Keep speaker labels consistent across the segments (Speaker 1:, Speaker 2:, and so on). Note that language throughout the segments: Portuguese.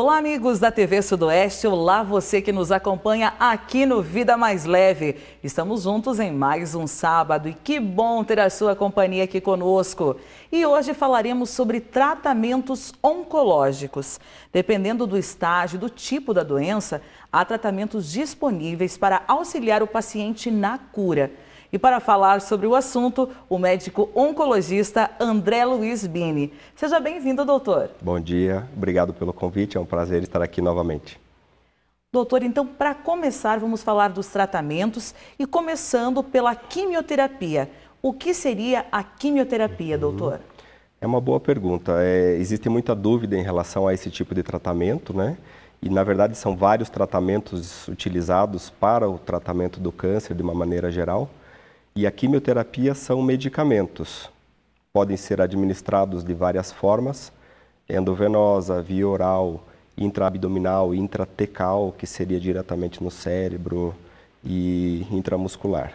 Speaker 1: Olá, amigos da TV Sudoeste. Olá, você que nos acompanha aqui no Vida Mais Leve. Estamos juntos em mais um sábado e que bom ter a sua companhia aqui conosco. E hoje falaremos sobre tratamentos oncológicos. Dependendo do estágio, do tipo da doença, há tratamentos disponíveis para auxiliar o paciente na cura. E para falar sobre o assunto, o médico oncologista André Luiz Bini. Seja bem-vindo, doutor.
Speaker 2: Bom dia, obrigado pelo convite, é um prazer estar aqui novamente.
Speaker 1: Doutor, então, para começar, vamos falar dos tratamentos e começando pela quimioterapia. O que seria a quimioterapia, uhum. doutor?
Speaker 2: É uma boa pergunta. É, existe muita dúvida em relação a esse tipo de tratamento, né? E na verdade são vários tratamentos utilizados para o tratamento do câncer de uma maneira geral. E a quimioterapia são medicamentos. Podem ser administrados de várias formas, endovenosa, via oral, intraabdominal, intratecal, que seria diretamente no cérebro, e intramuscular.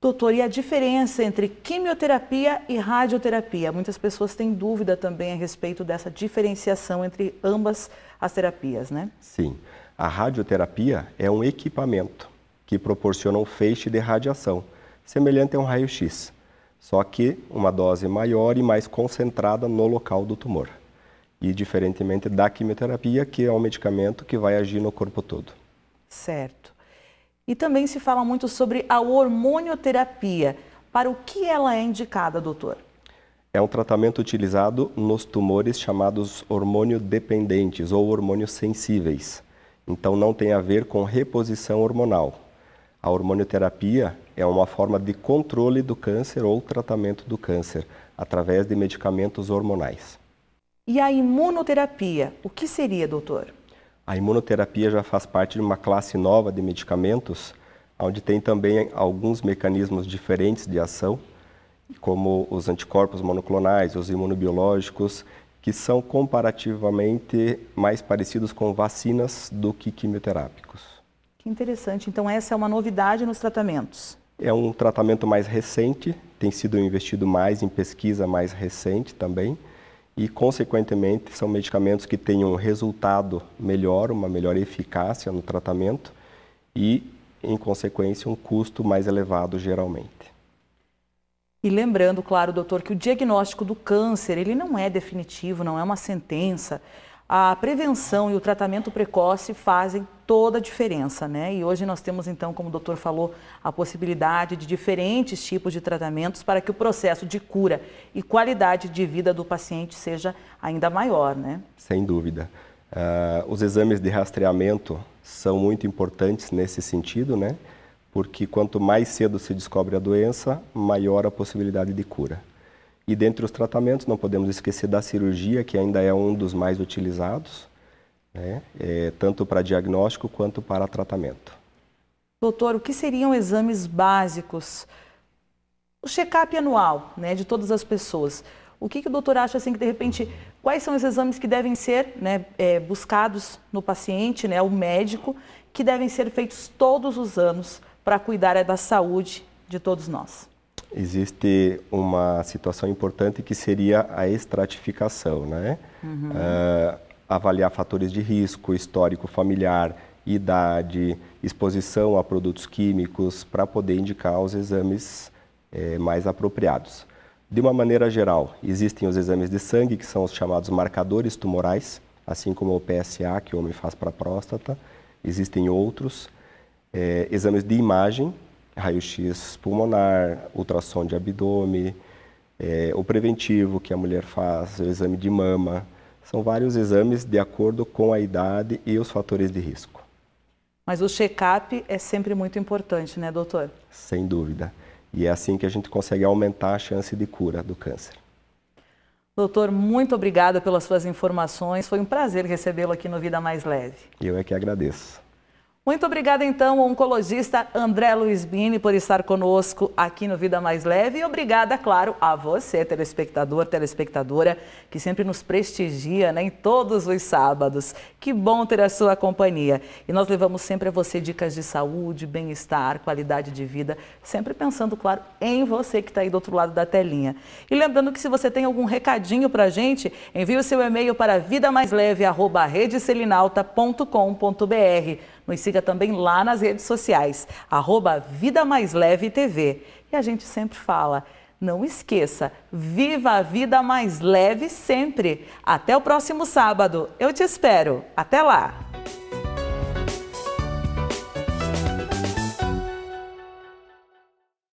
Speaker 1: Doutor, e a diferença entre quimioterapia e radioterapia? Muitas pessoas têm dúvida também a respeito dessa diferenciação entre ambas as terapias, né?
Speaker 2: Sim. A radioterapia é um equipamento que proporciona um feixe de radiação, semelhante a um raio-x, só que uma dose maior e mais concentrada no local do tumor. E diferentemente da quimioterapia, que é um medicamento que vai agir no corpo todo.
Speaker 1: Certo. E também se fala muito sobre a hormonioterapia. Para o que ela é indicada, doutor?
Speaker 2: É um tratamento utilizado nos tumores chamados hormônio dependentes ou hormônio sensíveis. Então não tem a ver com reposição hormonal, a hormonioterapia é uma forma de controle do câncer ou tratamento do câncer através de medicamentos hormonais.
Speaker 1: E a imunoterapia, o que seria, doutor?
Speaker 2: A imunoterapia já faz parte de uma classe nova de medicamentos, onde tem também alguns mecanismos diferentes de ação, como os anticorpos monoclonais, os imunobiológicos, que são comparativamente mais parecidos com vacinas do que quimioterápicos.
Speaker 1: Que interessante. Então, essa é uma novidade nos tratamentos.
Speaker 2: É um tratamento mais recente, tem sido investido mais em pesquisa mais recente também, e, consequentemente, são medicamentos que têm um resultado melhor, uma melhor eficácia no tratamento e, em consequência, um custo mais elevado geralmente.
Speaker 1: E lembrando, claro, doutor, que o diagnóstico do câncer, ele não é definitivo, não é uma sentença a prevenção e o tratamento precoce fazem toda a diferença, né? E hoje nós temos então, como o doutor falou, a possibilidade de diferentes tipos de tratamentos para que o processo de cura e qualidade de vida do paciente seja ainda maior, né?
Speaker 2: Sem dúvida. Uh, os exames de rastreamento são muito importantes nesse sentido, né? Porque quanto mais cedo se descobre a doença, maior a possibilidade de cura. E dentre os tratamentos, não podemos esquecer da cirurgia, que ainda é um dos mais utilizados, né? é, tanto para diagnóstico quanto para tratamento.
Speaker 1: Doutor, o que seriam exames básicos? O check-up anual né, de todas as pessoas. O que, que o doutor acha, assim, que de repente, quais são os exames que devem ser né, é, buscados no paciente, né, o médico, que devem ser feitos todos os anos para cuidar é, da saúde de todos nós?
Speaker 2: existe uma situação importante que seria a estratificação, né? Uhum. Uh, avaliar fatores de risco, histórico familiar, idade, exposição a produtos químicos, para poder indicar os exames eh, mais apropriados. De uma maneira geral, existem os exames de sangue, que são os chamados marcadores tumorais, assim como o PSA, que o homem faz para próstata, existem outros. Eh, exames de imagem, raio-x pulmonar, ultrassom de abdômen, é, o preventivo que a mulher faz, o exame de mama. São vários exames de acordo com a idade e os fatores de risco.
Speaker 1: Mas o check-up é sempre muito importante, né, doutor?
Speaker 2: Sem dúvida. E é assim que a gente consegue aumentar a chance de cura do câncer.
Speaker 1: Doutor, muito obrigada pelas suas informações. Foi um prazer recebê-lo aqui no Vida Mais Leve.
Speaker 2: Eu é que agradeço.
Speaker 1: Muito obrigada, então, ao oncologista André Luiz Bini, por estar conosco aqui no Vida Mais Leve. E obrigada, claro, a você, telespectador, telespectadora, que sempre nos prestigia né, em todos os sábados. Que bom ter a sua companhia. E nós levamos sempre a você dicas de saúde, bem-estar, qualidade de vida, sempre pensando, claro, em você que está aí do outro lado da telinha. E lembrando que se você tem algum recadinho para a gente, envie o seu e-mail para vidamaisleve.com.br. Nos siga também lá nas redes sociais, arroba Vida Mais Leve TV. E a gente sempre fala, não esqueça, viva a vida mais leve sempre. Até o próximo sábado, eu te espero. Até lá!